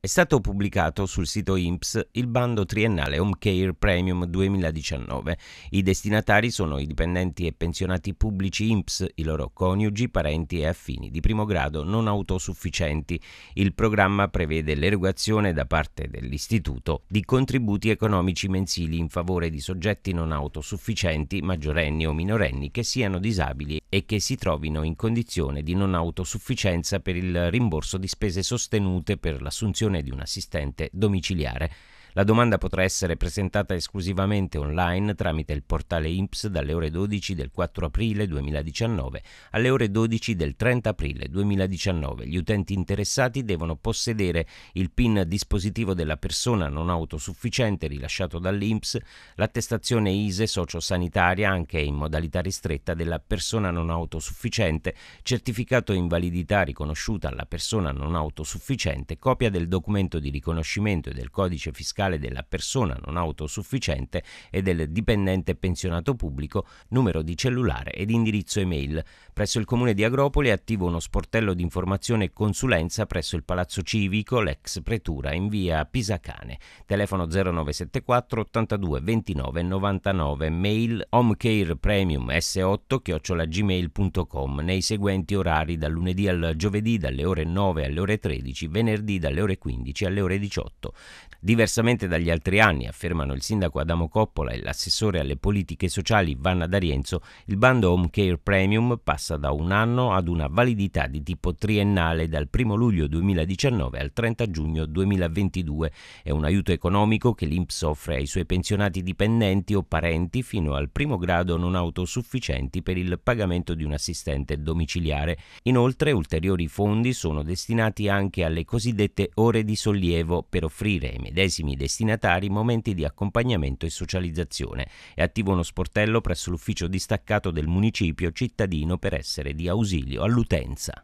È stato pubblicato sul sito INPS il bando triennale Home Care Premium 2019. I destinatari sono i dipendenti e pensionati pubblici INPS, i loro coniugi, parenti e affini di primo grado non autosufficienti. Il programma prevede l'erogazione da parte dell'istituto di contributi economici mensili in favore di soggetti non autosufficienti, maggiorenni o minorenni che siano disabili e che si trovino in condizione di non autosufficienza per il rimborso di spese sostenute per l'assunzione di un assistente domiciliare. La domanda potrà essere presentata esclusivamente online tramite il portale INPS dalle ore 12 del 4 aprile 2019 alle ore 12 del 30 aprile 2019. Gli utenti interessati devono possedere il PIN dispositivo della persona non autosufficiente rilasciato dall'INPS, l'attestazione ISE sociosanitaria anche in modalità ristretta della persona non autosufficiente, certificato invalidità riconosciuta alla persona non autosufficiente, copia del documento di riconoscimento e del codice fiscale generale della persona non autosufficiente e del dipendente pensionato pubblico, numero di cellulare ed indirizzo email. Presso il comune di Agropoli è attivo uno sportello di informazione e consulenza presso il Palazzo Civico, l'ex pretura, in via Pisacane. Telefono 0974 82 29 99, mail homecarepremium s8 chiocciolagmail.com nei seguenti orari da lunedì al giovedì dalle ore 9 alle ore 13, venerdì dalle ore 15 alle ore 18. Diversamente diversamente dagli altri anni, affermano il sindaco Adamo Coppola e l'assessore alle politiche sociali Vanna D'Arienzo, il bando Home Care Premium passa da un anno ad una validità di tipo triennale dal 1 luglio 2019 al 30 giugno 2022. È un aiuto economico che l'INPS offre ai suoi pensionati dipendenti o parenti fino al primo grado non autosufficienti per il pagamento di un assistente domiciliare. Inoltre ulteriori fondi sono destinati anche alle cosiddette ore di sollievo per offrire ai medesimi destinatari momenti di accompagnamento e socializzazione. È attivo uno sportello presso l'ufficio distaccato del municipio cittadino per essere di ausilio all'utenza.